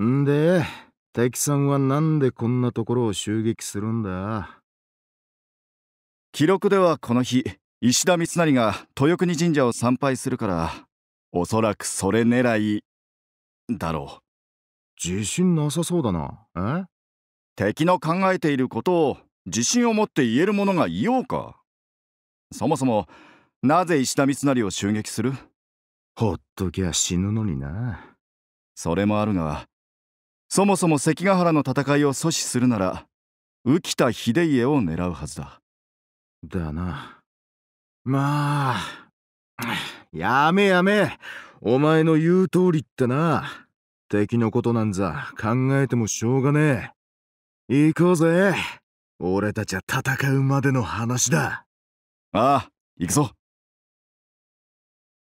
んで、敵さんはなんでこんなところを襲撃するんだ記録ではこの日、石田三成が豊国神社を参拝するから、おそらくそれ狙い、だろう。自信なさそうだな。え敵の考えていることを自信を持って言える者がいようか。そもそも、なぜ石田三成を襲撃するほっときゃ死ぬのにな。それもあるが、そもそも関ヶ原の戦いを阻止するなら浮田秀家を狙うはずだだなまあやめやめお前の言う通りってな敵のことなんざ考えてもしょうがねえ行こうぜ俺たちは戦うまでの話だああ行くぞ